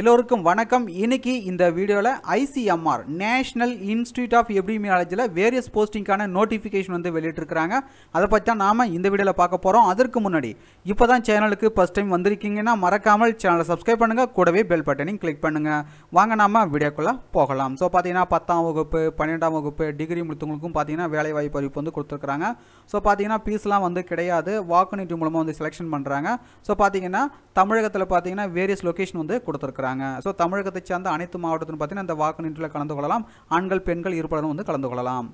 எல்லோருக்கும் வணக்கம் இன்னைக்கு இந்த வீடியோவில் ஐசிஎம்ஆர் நேஷனல் இன்ஸ்டியூட் ஆஃப் எப்டிமியாலஜியில் வேரியஸ் போஸ்டிங்கான நோட்டிஃபிகேஷன் வந்து வெளியிட்டிருக்கிறாங்க அதை பற்றி தான் நாம் இந்த வீடியோவில் பார்க்க போகிறோம் அதற்கு முன்னாடி இப்போ தான் சேனலுக்கு ஃபஸ்ட் டைம் வந்திருக்கீங்கன்னா மறக்காமல் சேனலை சப்ஸ்கிரைப் பண்ணுங்கள் கூடவே பெல் பட்டனையும் கிளிக் பண்ணுங்கள் வாங்க நாம் வீடியோக்குள்ளே போகலாம் ஸோ பார்த்தீங்கன்னா பத்தாம் வகுப்பு பன்னெண்டாம் வகுப்பு டிகிரி முடித்தவங்களுக்கும் பார்த்தீங்கன்னா வேலை வாய்ப்பு வந்து கொடுத்துருக்குறாங்க ஸோ பார்த்தீங்கன்னா ஃபீஸ்லாம் வந்து கிடையாது வாக்கு மூலமாக வந்து செலெக்ஷன் பண்ணுறாங்க ஸோ பார்த்தீங்கன்னா தமிழகத்தில் பார்த்தீங்கன்னா வேரியஸ் லொக்கேஷன் வந்து கொடுத்துருக்குறாங்க இருக்கிறாங்க ஸோ தமிழகத்தை சார்ந்த அனைத்து மாவட்டத்திலும் பார்த்தீங்கன்னா அந்த வாக்கு நின்றில் கலந்து கொள்ளலாம் ஆண்கள் பெண்கள் இருப்பவரும் வந்து கலந்து கொள்ளலாம்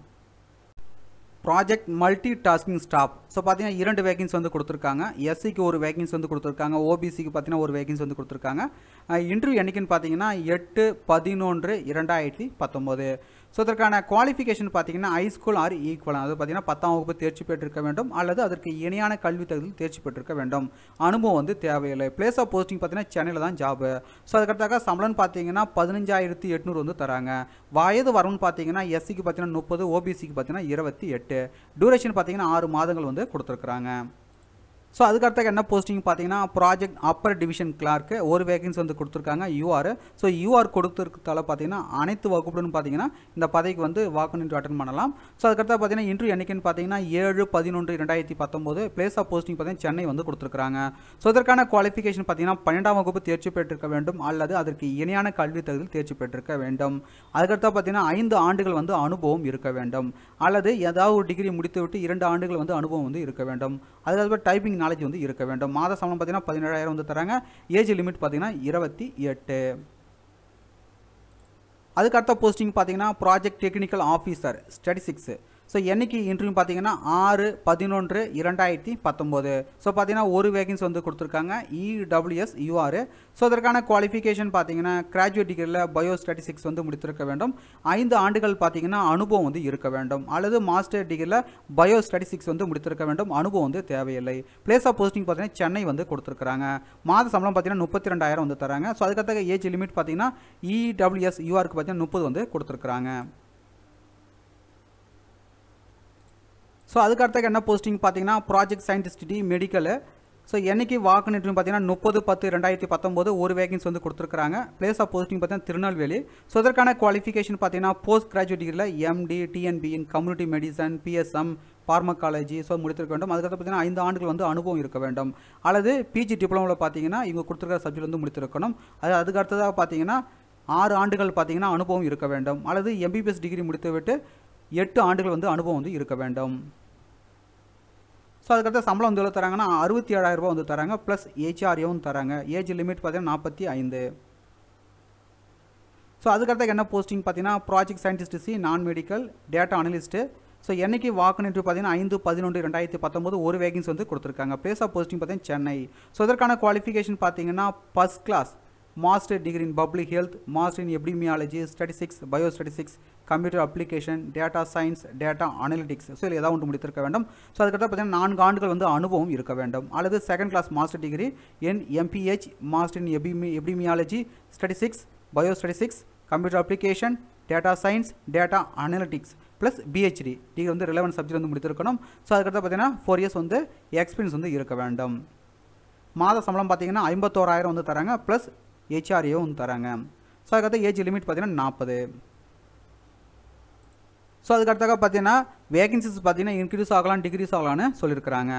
project multi tasking staff so பார்த்தீங்கன்னா இரண்டு வேக்கன்ஸ் வந்து கொடுத்துருக்காங்க எஸ்சிக்கு ஒரு வேக்கன்ஸ் வந்து கொடுத்துருக்காங்க ஓபிசிக்கு பார்த்தீங்கன்னா ஒரு வேக்கன்ஸ் வந்து கொடுத்துருக்காங்க இன்டர்வியூ என்றைக்குன்னு பார்த்தீங்கன்னா எட்டு பதினொன்று இரண்டாயிரத்தி பத்தொம்போது ஸோ அதற்கான குவாலிஃபிகேஷன் பார்த்தீங்கன்னா ஐஸ்கூல் ஆர் ஈக்குவல் அது பார்த்தீங்கன்னா பத்தாம் வகுப்பு தேர்ச்சி பெற்றிருக்க வேண்டும் அல்லது அதற்கு இணையான கல்வி தகுதியில் தேர்ச்சி பெற்றிருக்க வேண்டும் அனுபவம் வந்து தேவையில்லை பிளேஸ் ஆஃப் போஸ்டிங் பார்த்தீங்கன்னா சென்னையில் தான் ஜாபு ஸோ அதுக்கடுத்தாக சம்பளம் பார்த்தீங்கன்னா பதினஞ்சாயிரத்தி எட்நூறு வந்து தராங்க வயது வரம்னு பார்த்தீங்கன்னா எஸ்சிக்கு பார்த்தீங்கன்னா முப்பது ஓபிசிக்கு பார்த்தீங்கன்னா இருபத்தி எட்டு டூரேஷன் பார்த்தீங்கன்னா ஆறு மாதங்கள் வந்து கொடுத்துருக்குறாங்க ஸோ அதுக்கடுத்த என்ன போஸ்டிங் பார்த்தீங்கன்னா ப்ராஜெக்ட் அப்பர் டிவிஷன் கிளார்க்கு ஒரு வேகன்சி வந்து கொடுத்துருக்காங்க யூஆர் ஸோ யூஆர் கொடுத்துருக்கத்தால் பார்த்தீங்கன்னா அனைத்து வகுப்புடன் பார்த்தீங்கன்னா இந்த பதவிக்கு வந்து நின்று அட்டன் பண்ணலாம் ஸோ அதுக்கடுத்த பார்த்தீங்கன்னா இன்று என்னைக்குன்னு பார்த்தீங்கன்னா ஏழு பதினொன்று ரெண்டாயிரத்தி பத்தொம்போது பிளேஸ் ஆஃப் போஸ்டிங் பார்த்தீங்கன்னா சென்னை வந்து கொடுத்துருக்காங்க ஸோ இதற்கான குவாலிஃபிகேஷன் பார்த்தீங்கன்னா பன்னெண்டாம் வகுப்பு தேர்ச்சி பெற்றிருக்க வேண்டும் அல்லது அதற்கு இணையான கல்வி தகுதியில் தேர்ச்சி பெற்றிருக்க வேண்டும் அதுக்கடுத்த பார்த்தீங்கன்னா ஐந்து ஆண்டுகள் வந்து அனுபவம் இருக்க வேண்டும் அல்லது ஏதாவது ஒரு டிகிரி முடித்துவிட்டு இரண்டு ஆண்டுகள் வந்து அனுபவம் வந்து இருக்க வேண்டும் அதுக்கப்புறம் டைப்பிங் நாலேஜ் வந்து இருக்க வேண்டும் மாத சம்பளம் பார்த்தீங்கன்னா பதினேழாயிரம் வந்து தராங்க ஏஜ் லிமிட் பார்த்தீங்கன்னா இருபத்தி எட்டு அதுக்கடுத்த போஸ்டிங் பார்த்தீங்கன்னா project technical officer statistics so என்றைக்கு இன்டர்வியூ பார்த்தீங்கன்னா ஆறு பதினொன்று இரண்டாயிரத்தி பத்தொம்போது ஸோ பார்த்தீங்கன்னா ஒரு வேகன்ஸ் வந்து கொடுத்துருக்காங்க இடபிள்யூஎஸ் e யூஆர் ஸோ அதற்கான குவாலிஃபிகேஷன் பார்த்தீங்கன்னா கிராஜுவேட் டிகிரியில் பயோ ஸ்டாட்டிஸ்டிக்ஸ் வந்து முடித்திருக்க வேண்டும் ஐந்து ஆண்டுகள் பார்த்தீங்கன்னா அனுபவம் வந்து இருக்க வேண்டும் அல்லது மாஸ்டர் டிகிரியில் பயோ ஸ்டாட்டிஸ்டிக்ஸ் வந்து முடித்திருக்க வேண்டும் அனுபவம் வந்து தேவையில்லை பிளேஸ் ஆஃப் போஸ்டிங் பார்த்தீங்கன்னா சென்னை வந்து கொடுத்துருக்காங்க மாத சம்பளம் பார்த்தீங்கன்னா முப்பத்தி ரெண்டாயிரம் வந்து தராங்க ஸோ அதுக்கத்தக்க ஏஜ் லிமிட் பார்த்தீங்கன்னா இடபிள்யூஎஸ் e யூஆருக்கு பார்த்தீங்கன்னா முப்பது வந்து கொடுத்துருக்குறாங்க ஸோ அதுக்கடுத்தக்கு என்ன போஸ்டிங் பார்த்தீங்கன்னா project scientist D medical so என்றைக்கு வாக்கு நிற்கும் பார்த்தீங்கன்னா முப்பது பத்து ரெண்டாயிரத்தி பத்தொம்போது ஒரு வேகன்ஸ் வந்து கொடுத்துருக்காங்க பிளேஸ் ஆஃப் போஸ்டிங் பார்த்தீங்கன்னா திருநெல்வேலி ஸோ அதற்கான குவாலிஃபிகேஷன் பார்த்தீங்கன்னா போஸ்ட் கிராஜுவேட் டிகிரியில் MD DNB in community medicine PSM pharmacology so முடித்திருக்க வேண்டும் அதுக்கடுத்து பார்த்தீங்கன்னா ஐந்து ஆண்டுகள் வந்து அனுபவம் இருக்க வேண்டும் அல்லது பிஜி டிப்ளமோவில் பார்த்தீங்கன்னா இவங்க கொடுத்துருக்கிற சப்ஜெக்ட் வந்து முடித்திருக்கணும் அது அதுக்கு அடுத்ததாக பார்த்தீங்கன்னா ஆறு ஆண்டுகள் பார்த்தீங்கன்னா அனுபவம் இருக்க வேண்டும் அல்லது எம்பிபிஎஸ் டிகிரி முடித்துவிட்டு எட்டு ஆண்டுகள் வந்து அனுபவம் வந்து இருக்க வேண்டும் ஸோ அதுக்கடுத்து சம்பளம் வந்து எவ்வளோ தராங்கன்னா அறுபத்தி ஏழாயிரரூபா வந்து தராங்க ப்ளஸ் ஏஜ்ஆர்ஏவும் தராங்க ஏஜ் லிமிட் பார்த்தீங்கன்னா நாற்பத்தி ஐந்து ஸோ அதுக்கடுத்து என்ன போஸ்டிங் பார்த்தீங்கன்னா project scientist C non medical data analyst so என்றைக்கு நின்று பார்த்தீங்கன்னா ஐந்து பதினொன்று ரெண்டாயிரத்தி பத்தொம்போது ஒரு வேகன்ஸ் வந்து கொடுத்துருக்காங்க பிளேஸ் ஆஃப் போஸ்டிங் பார்த்தீங்கன்னா சென்னை ஸோ இதற்கான குவாலிஃபிகேஷன் பார்த்தீங்கன்னா first class master degree in public health master in epidemiology bio statistics computer application data science data analytics so இதில் ஏதாவது ஒன்று முடித்திருக்க வேண்டும் ஸோ அதுக்கப்புறம் பார்த்தீங்கன்னா நான்கு ஆண்டுகள் வந்து அனுபவம் இருக்க வேண்டும் அல்லது second class master degree in MPH master in எபிமி epidemiology bio statistics computer application data science data analytics plus PhD degree வந்து ரிலவன் சப்ஜெக்ட் வந்து முடித்திருக்கணும் ஸோ அதுக்கடுத்து பார்த்தீங்கன்னா ஃபோர் இயர்ஸ் வந்து எக்ஸ்பீரியன்ஸ் வந்து இருக்க வேண்டும் மாத சம்பளம் பார்த்தீங்கன்னா ஐம்பத்தோராயிரம் வந்து தராங்க ப்ளஸ் ஹெச்ஆர்ஏ வந்து தராங்க ஸோ அதுக்கடுத்து ஏஜ் லிமிட் பார்த்தீங்கன்னா நாற்பது ஸோ அதுக்கடுத்தாக பார்த்தீங்கன்னா வேகன்சிஸ் பார்த்தீங்கன்னா இன்க்ரீஸ் ஆகலாம் டிக்ரீஸ் ஆகலாம்னு சொல்லியிருக்கிறாங்க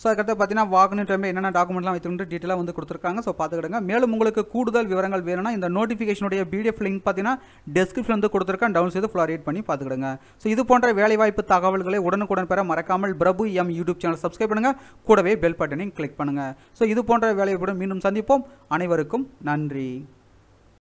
ஸோ அதுக்கடுத்து பார்த்தீங்கன்னா வாகன டைமில் என்னென்ன டாக்குமெண்ட்லாம் வைத்துட்டு டீட்டெயிலாக வந்து கொடுத்துருக்காங்க ஸோ பார்த்துக்கிடுங்க மேலும் உங்களுக்கு கூடுதல் விவரங்கள் வேணும்னா இந்த நோட்டிஃபிகேஷனுடைய பிடிஎஃப் லிங்க் பார்த்தீங்கன்னா டெஸ்கிரிப்ஷன் வந்து கொடுத்துருக்கேன் டவுன் செய்து ஃபுல்லாக ரீட் பண்ணி பார்த்துக்கிடுங்க ஸோ இது போன்ற வேலைவாய்ப்பு தகவல்களை உடனுக்குடன் பெற மறக்காமல் Prabhu M YouTube channel subscribe பண்ணுங்கள் கூடவே பெல் பட்டனையும் கிளிக் பண்ணுங்கள் ஸோ இது போன்ற வேலைவாய்ப்புடன் மீண்டும் சந்திப்போம் அனைவருக்கும் நன்றி